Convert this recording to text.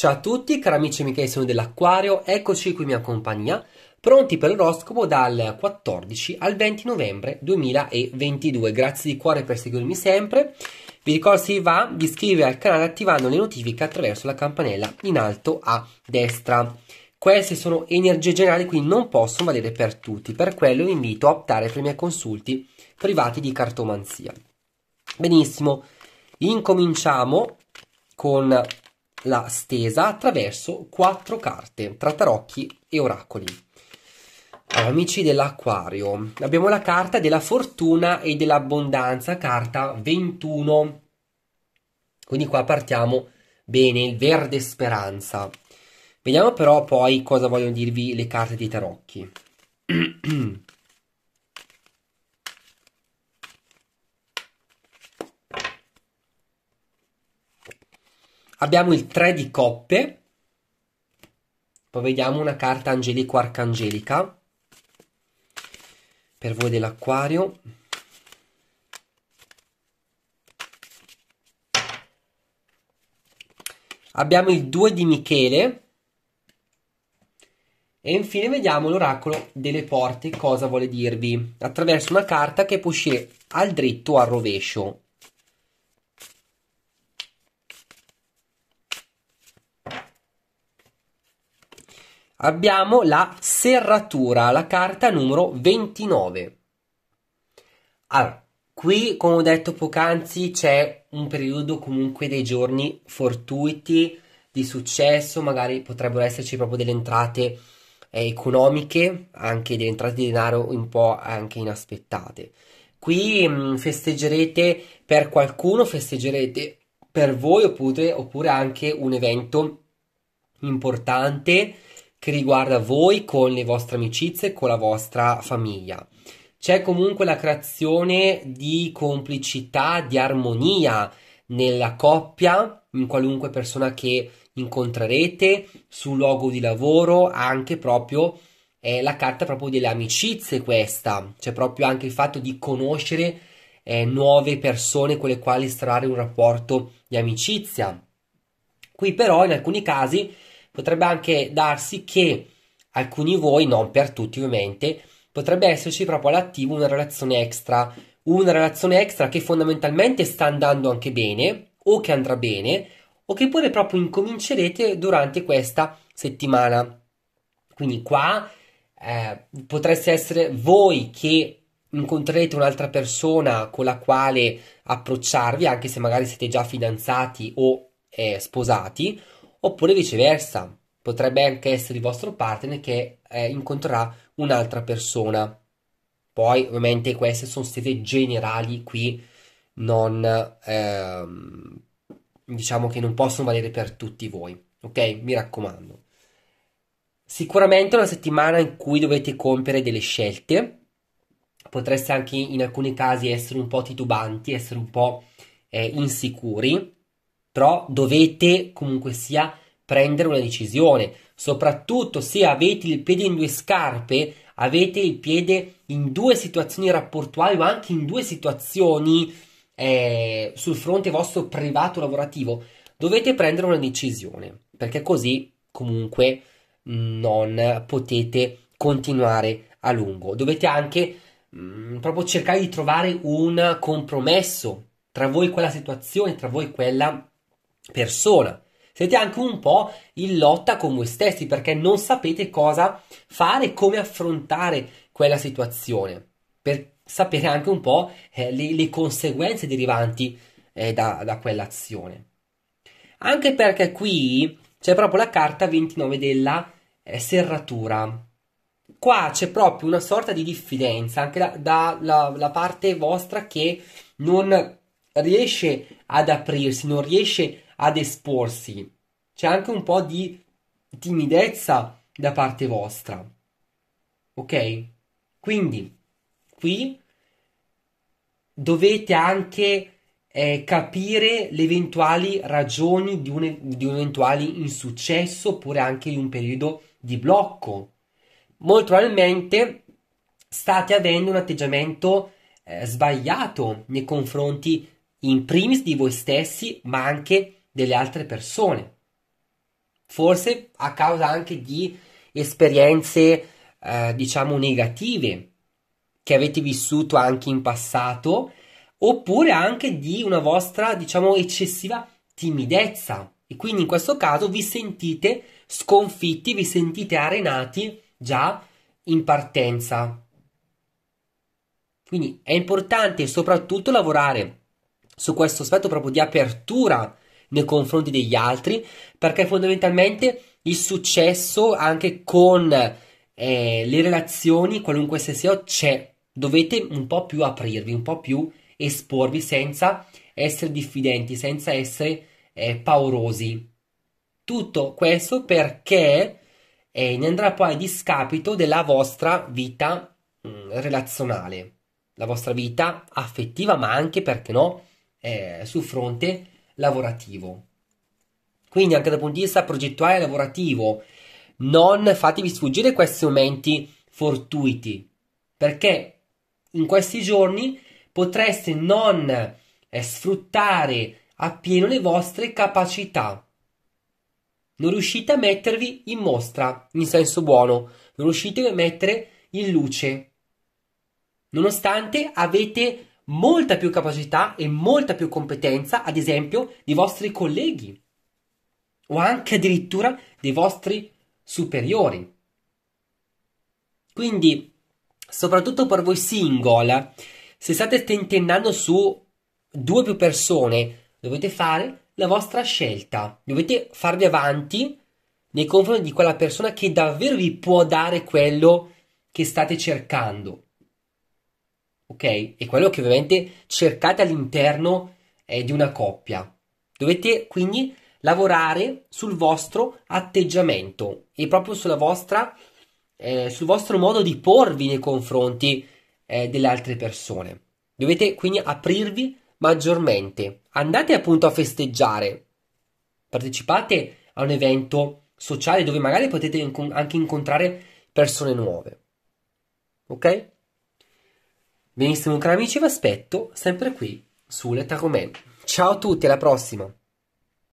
Ciao a tutti, cari amici e amiche sono dell'Aquario, eccoci qui in mia compagnia, pronti per l'oroscopo dal 14 al 20 novembre 2022. Grazie di cuore per seguirmi sempre. Vi ricordo se vi va di iscrivervi al canale attivando le notifiche attraverso la campanella in alto a destra. Queste sono energie generali, quindi non possono valere per tutti, per quello vi invito a optare per i miei consulti privati di cartomanzia. Benissimo, incominciamo con la stesa attraverso quattro carte tra tarocchi e oracoli. amici dell'acquario, abbiamo la carta della fortuna e dell'abbondanza, carta 21. Quindi qua partiamo bene, il verde speranza. Vediamo però poi cosa vogliono dirvi le carte dei tarocchi. Abbiamo il 3 di coppe, poi vediamo una carta angelico-arcangelica per voi dell'acquario. Abbiamo il 2 di Michele e infine vediamo l'oracolo delle porte cosa vuole dirvi attraverso una carta che può uscire al dritto o al rovescio abbiamo la serratura, la carta numero 29. Allora, qui, come ho detto poc'anzi, c'è un periodo comunque dei giorni fortuiti, di successo, magari potrebbero esserci proprio delle entrate eh, economiche, anche delle entrate di denaro un po' anche inaspettate. Qui mh, mm, festeggerete per qualcuno, festeggerete per voi oppure, oppure anche un evento importante che riguarda voi con le vostre amicizie e con la vostra famiglia. C'è comunque la creazione di complicità, di armonia nella coppia, in qualunque persona che incontrerete, sul luogo di lavoro, anche proprio eh, la carta proprio delle amicizie questa, c'è proprio anche il fatto di conoscere eh, nuove persone con le quali instaurare un rapporto di amicizia. Qui però in alcuni casi potrebbe anche darsi che alcuni voi, non per tutti ovviamente, potrebbe esserci proprio all'attivo una relazione extra, una relazione extra che fondamentalmente sta andando anche bene o che andrà bene o che pure proprio incomincerete durante questa settimana. Quindi qua eh, potreste essere voi che incontrerete un'altra persona con la quale approcciarvi, anche se magari siete già fidanzati o eh, sposati, Oppure viceversa, potrebbe anche essere il vostro partner che eh, incontrerà un'altra persona. Poi, ovviamente, queste sono scelte generali qui, non ehm, diciamo che non possono valere per tutti voi. Ok, mi raccomando. Sicuramente è una settimana in cui dovete compiere delle scelte. Potreste anche in alcuni casi essere un po' titubanti, essere un po' eh, insicuri però dovete comunque sia prendere una decisione, soprattutto se avete il piede in due scarpe, avete il piede in due situazioni rapportuali, o anche in due situazioni eh, sul fronte vostro privato lavorativo, dovete prendere una decisione, perché così comunque non potete continuare a lungo. Dovete anche mh, mm, proprio cercare di trovare un compromesso tra voi quella situazione, tra voi quella persona. Siete anche un po' in lotta con voi stessi perché non sapete cosa fare come affrontare quella situazione, per sapere anche un po' eh, le, le, conseguenze derivanti eh, da, da quell'azione. Anche perché qui c'è proprio la carta 29 della eh, serratura. Qua c'è proprio una sorta di diffidenza anche dalla da, da, parte vostra che non riesce ad aprirsi, non riesce a ad esporsi. C'è anche un po' di timidezza da parte vostra. Ok? Quindi qui dovete anche eh, capire le eventuali ragioni di un, di un eventuale insuccesso oppure anche di un periodo di blocco. Molto probabilmente state avendo un atteggiamento eh, sbagliato nei confronti in primis di voi stessi, ma anche di delle altre persone. Forse a causa anche di esperienze, eh, diciamo, negative che avete vissuto anche in passato, oppure anche di una vostra, diciamo, eccessiva timidezza. E quindi in questo caso vi sentite sconfitti, vi sentite arenati già in partenza. Quindi è importante soprattutto lavorare su questo aspetto proprio di apertura nei confronti degli altri, perché fondamentalmente il successo anche con eh, le relazioni, qualunque esse sia, c'è. Dovete un po' più aprirvi, un po' più esporvi senza essere diffidenti, senza essere eh, paurosi. Tutto questo perché eh, ne andrà poi a discapito della vostra vita mh, mm, relazionale, la vostra vita affettiva, ma anche perché no, eh, su fronte lavorativo. Quindi anche dal punto di vista progettuale e lavorativo, non fatevi sfuggire questi momenti fortuiti, perché in questi giorni potreste non eh, sfruttare appieno le vostre capacità. Non riuscite a mettervi in mostra, in senso buono, non riuscite a mettere in luce, nonostante avete molta più capacità e molta più competenza, ad esempio, di vostri colleghi o anche addirittura dei vostri superiori. Quindi, soprattutto per voi single, se state tentennando su due o più persone, dovete fare la vostra scelta, dovete farvi avanti nei confronti di quella persona che davvero vi può dare quello che state cercando ok? È quello che ovviamente cercate all'interno eh, di una coppia. Dovete quindi lavorare sul vostro atteggiamento e proprio sulla vostra, eh, sul vostro modo di porvi nei confronti eh, delle altre persone. Dovete quindi aprirvi maggiormente. Andate appunto a festeggiare, partecipate a un evento sociale dove magari potete anche incontrare persone nuove. Ok? Benissimo cari amici, vi aspetto sempre qui su Lettacomen. Ciao a tutti, alla prossima!